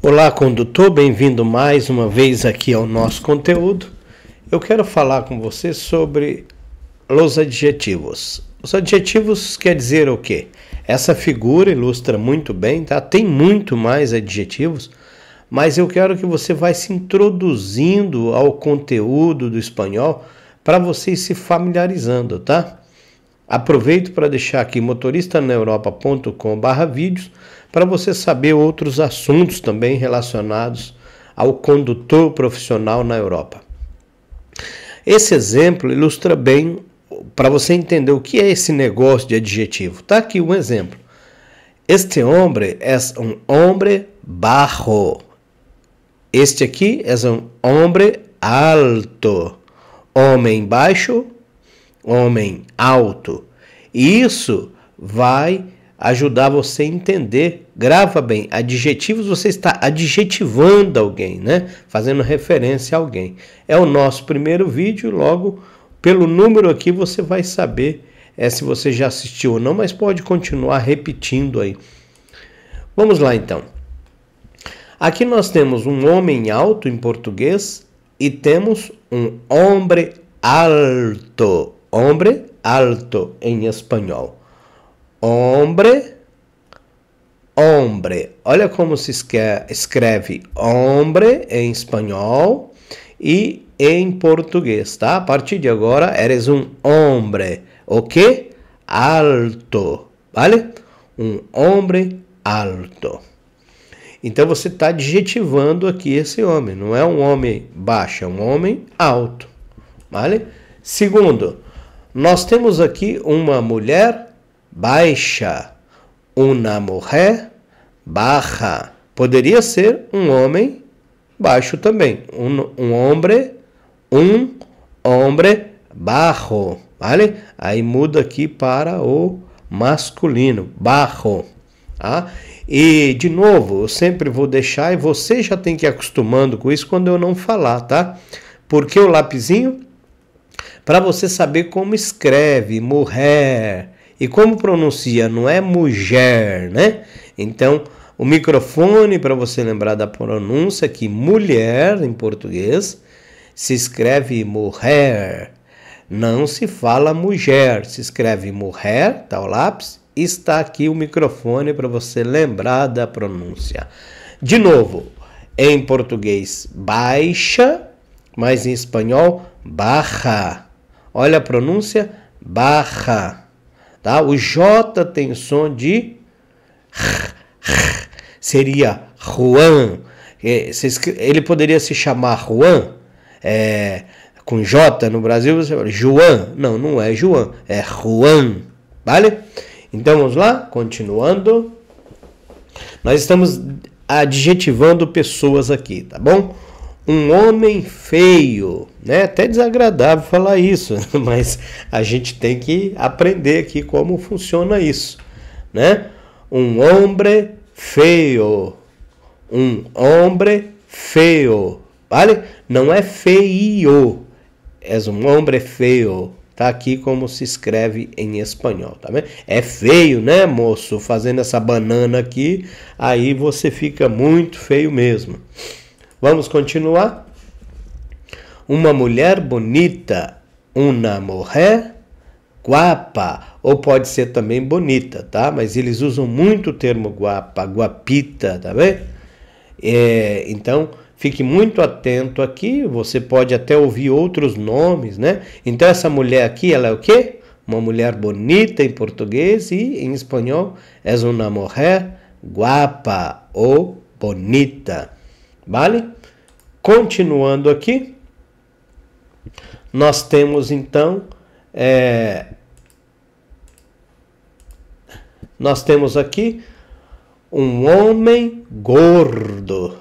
Olá, condutor, bem-vindo mais uma vez aqui ao nosso conteúdo. Eu quero falar com você sobre os adjetivos. Os adjetivos quer dizer o quê? Essa figura ilustra muito bem, tá? Tem muito mais adjetivos, mas eu quero que você vá se introduzindo ao conteúdo do espanhol para você ir se familiarizando, tá? Aproveito para deixar aqui motoristanaeuropa.com/vídeos para você saber outros assuntos também relacionados ao condutor profissional na Europa. Esse exemplo ilustra bem para você entender o que é esse negócio de adjetivo. Tá aqui um exemplo. Este homem é um homem barro. Este aqui é um homem alto. Homem baixo, homem alto. E isso vai ajudar você a entender. Grava bem. Adjetivos você está adjetivando alguém, né? Fazendo referência a alguém. É o nosso primeiro vídeo, logo pelo número aqui você vai saber é, se você já assistiu ou não, mas pode continuar repetindo aí. Vamos lá então. Aqui nós temos um homem alto em português e temos um homem alto. homem alto em espanhol. Hombre, hombre. Olha como se escreve hombre em espanhol e em português, tá? A partir de agora, eres um hombre, ok? Alto, vale? Um hombre alto. Então você está adjetivando aqui esse homem. Não é um homem baixo, é um homem alto. Vale? Segundo, nós temos aqui uma mulher baixa, uma mulher barra. Poderia ser um homem baixo também, um, um homem, um homem barro, vale? Aí muda aqui para o masculino, barro. Tá? E de novo, eu sempre vou deixar e você já tem que ir acostumando com isso quando eu não falar, tá? Porque o lapisinho para você saber como escreve mulher e como pronuncia, não é mulher, né? Então, o microfone para você lembrar da pronúncia que mulher em português se escreve mulher. Não se fala mulher, se escreve mulher, tá o lápis. Está aqui o microfone para você lembrar da pronúncia. De novo, em português baixa, mas em espanhol barra. Olha a pronúncia barra. Tá? O J tem som de r, r. seria Juan. É, ele poderia se chamar Juan é, com J no Brasil. Você fala Juan. Não, não é Juan, é Juan. Vale? Então vamos lá, continuando. Nós estamos adjetivando pessoas aqui, tá bom? um homem feio, né? Até desagradável falar isso, mas a gente tem que aprender aqui como funciona isso, né? Um homem feio, um homem feio, vale? Não é feio, é um homem feio. Tá aqui como se escreve em espanhol, tá vendo? É feio, né, moço? Fazendo essa banana aqui, aí você fica muito feio mesmo. Vamos continuar? Uma mulher bonita, uma mulher guapa, ou pode ser também bonita, tá? Mas eles usam muito o termo guapa, guapita, tá bem? É, então, fique muito atento aqui, você pode até ouvir outros nomes, né? Então, essa mulher aqui, ela é o quê? Uma mulher bonita em português e em espanhol é uma mulher guapa ou bonita. Vale? Continuando aqui, nós temos então. É, nós temos aqui um homem gordo.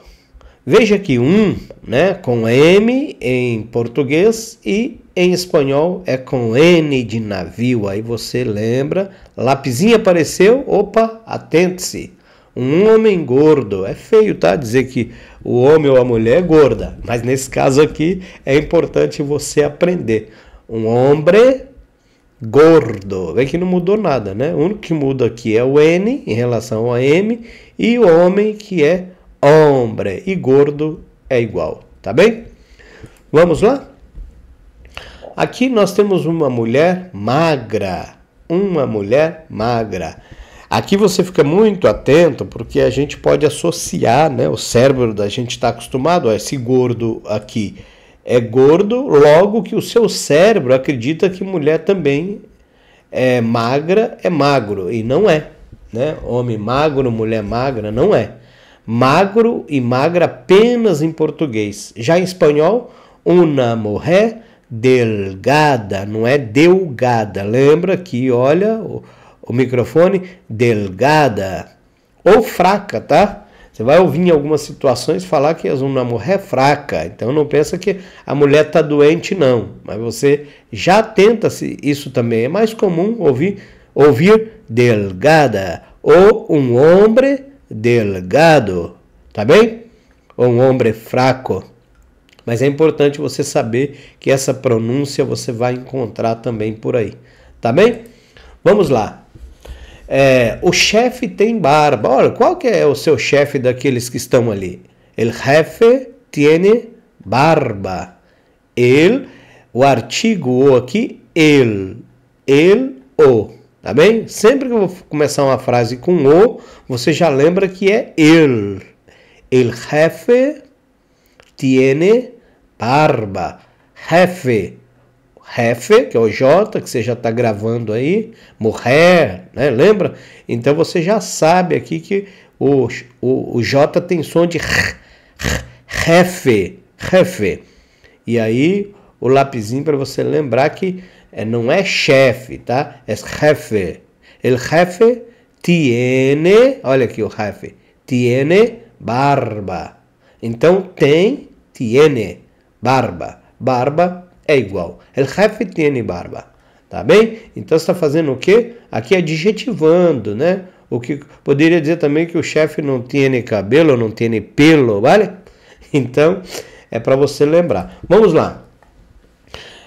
Veja que um, né, com M em português e em espanhol é com N de navio. Aí você lembra, lapisinha apareceu, opa, atente-se. Um homem gordo. É feio, tá? Dizer que o homem ou a mulher é gorda, mas nesse caso aqui é importante você aprender. Um homem gordo, vê que não mudou nada, né? O único que muda aqui é o N em relação a M e o homem que é homem e gordo é igual, tá bem? Vamos lá? Aqui nós temos uma mulher magra, uma mulher magra. Aqui você fica muito atento porque a gente pode associar, né? O cérebro da gente está acostumado a esse gordo aqui é gordo, logo que o seu cérebro acredita que mulher também é magra é magro e não é, né? Homem magro, mulher magra não é. Magro e magra apenas em português. Já em espanhol, una mujer delgada, não é delgada. Lembra que olha o microfone delgada ou fraca, tá? Você vai ouvir em algumas situações falar que uma mulher é fraca. Então não pensa que a mulher está doente, não. Mas você já tenta se isso também. É mais comum ouvir, ouvir delgada ou um homem delgado, tá bem? Ou um homem fraco. Mas é importante você saber que essa pronúncia você vai encontrar também por aí, tá bem? Vamos lá é, o chefe tem barba. Olha, qual que é o seu chefe daqueles que estão ali? El jefe tiene barba. Ele, o artigo o aqui, ele, ele o. Tá bem? Sempre que eu vou começar uma frase com o, você já lembra que é ele. El jefe tiene barba. Jefe Hefe, que é o J, que você já está gravando aí, Morrer, né? lembra? Então você já sabe aqui que o, o, o J tem som de Hefe, Hefe. E aí o lapisinho para você lembrar que é, não é chefe, tá? É Hefe. El Hefe tiene, olha aqui o Hefe, tiene barba. Então tem, tiene, barba. Barba é igual. El jefe tiene barba. Tá bem? Então está fazendo o quê? Aqui adjetivando, né? O que poderia dizer também que o chefe não tem cabelo, não tem pelo, vale? Então é para você lembrar. Vamos lá.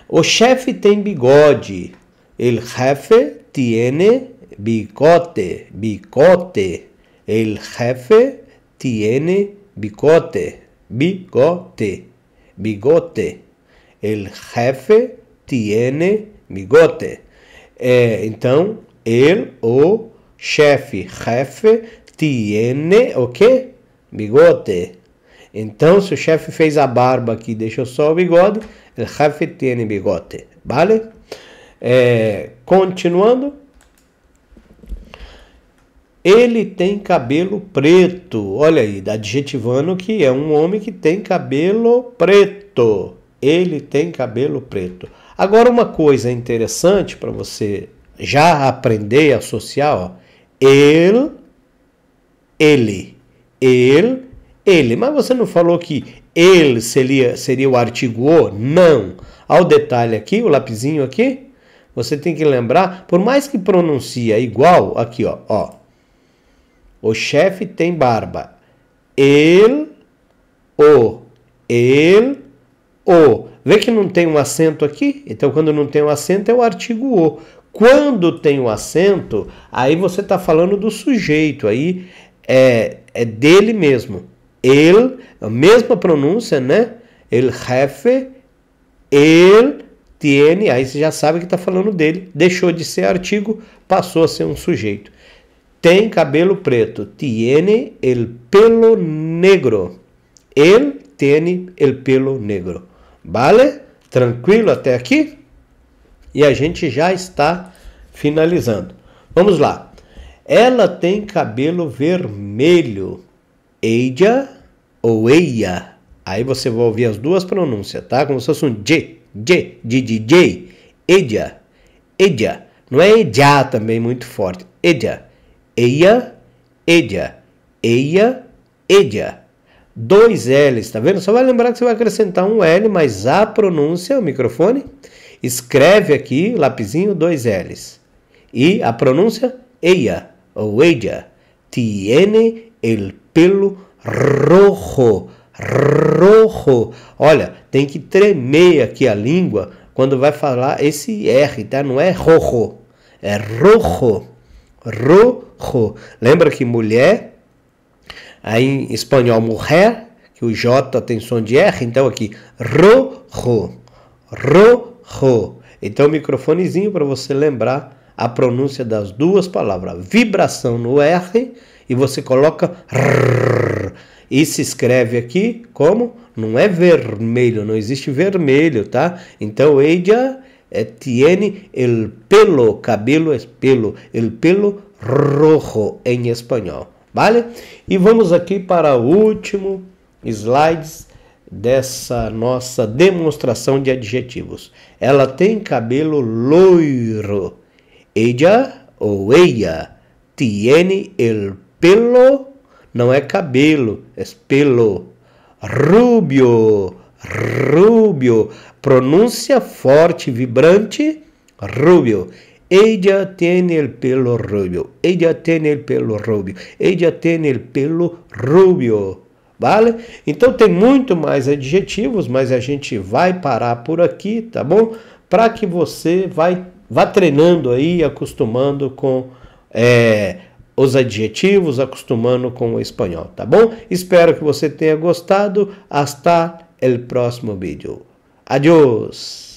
O chefe tem bigode. El jefe tiene bigote, bigote. El jefe tiene bicote, bigote, bigote. bigote. El jefe tiene bigote. É, então, ele, o chefe, chefe tiene o quê? Bigote. Então, se o chefe fez a barba aqui deixou só o bigode, el jefe tiene bigote. Vale? É, continuando. Ele tem cabelo preto. Olha aí, adjetivando que é um homem que tem cabelo preto ele tem cabelo preto. Agora, uma coisa interessante para você já aprender a associar, ó, ele, ele, ele, ele. Mas você não falou que ele seria, seria o artigo o? Não. Ao detalhe aqui, o lapizinho aqui, você tem que lembrar, por mais que pronuncia igual, aqui, ó, ó. O chefe tem barba. Ele, o, ele, ou, vê que não tem um acento aqui? Então, quando não tem um acento, é o artigo o. Quando tem um acento, aí você está falando do sujeito, aí é, é dele mesmo. Ele, a mesma pronúncia, né? Ele jefe, ele tiene, aí você já sabe que está falando dele. Deixou de ser artigo, passou a ser um sujeito. Tem cabelo preto. Tiene el pelo negro. Ele tiene el pelo negro. Vale? Tranquilo até aqui? E a gente já está finalizando. Vamos lá. Ela tem cabelo vermelho. Eija ou Eia. Aí você vai ouvir as duas pronúncias, tá? Como se fosse um J, J, J, J, Eija, Eija. Não é Eja também muito forte. Eja, Eia, Eja, Eia, Eja dois L's, tá vendo? Só vai lembrar que você vai acrescentar um L, mas a pronúncia, o microfone, escreve aqui, lapizinho dois L's. E a pronúncia, eia, ou ella Tiene el pelo rojo, rojo. Olha, tem que tremer aqui a língua quando vai falar esse R, tá? Não é rojo, é rojo, rojo. Lembra que mulher Aí em espanhol, mulher, que o J tem som de R, então aqui, rojo, rojo. Então, microfonezinho para você lembrar a pronúncia das duas palavras. Vibração no R e você coloca rrr, e se escreve aqui como? Não é vermelho, não existe vermelho, tá? Então, ella é, tiene el pelo, cabelo é pelo, el pelo rojo em espanhol. Vale? E vamos aqui para o último slides dessa nossa demonstração de adjetivos. Ela tem cabelo loiro. Ella ou ella tiene el pelo, não é cabelo, é pelo. Rubio, rubio, pronúncia forte, vibrante, rubio. Ella tiene el pelo rubio. Ella tiene el pelo rubio. Ella tiene el pelo rubio. Vale? Então tem muito mais adjetivos, mas a gente vai parar por aqui, tá bom? Para que você vai, vá treinando aí, acostumando com é, os adjetivos, acostumando com o espanhol, tá bom? Espero que você tenha gostado. Hasta el próximo vídeo. Adiós!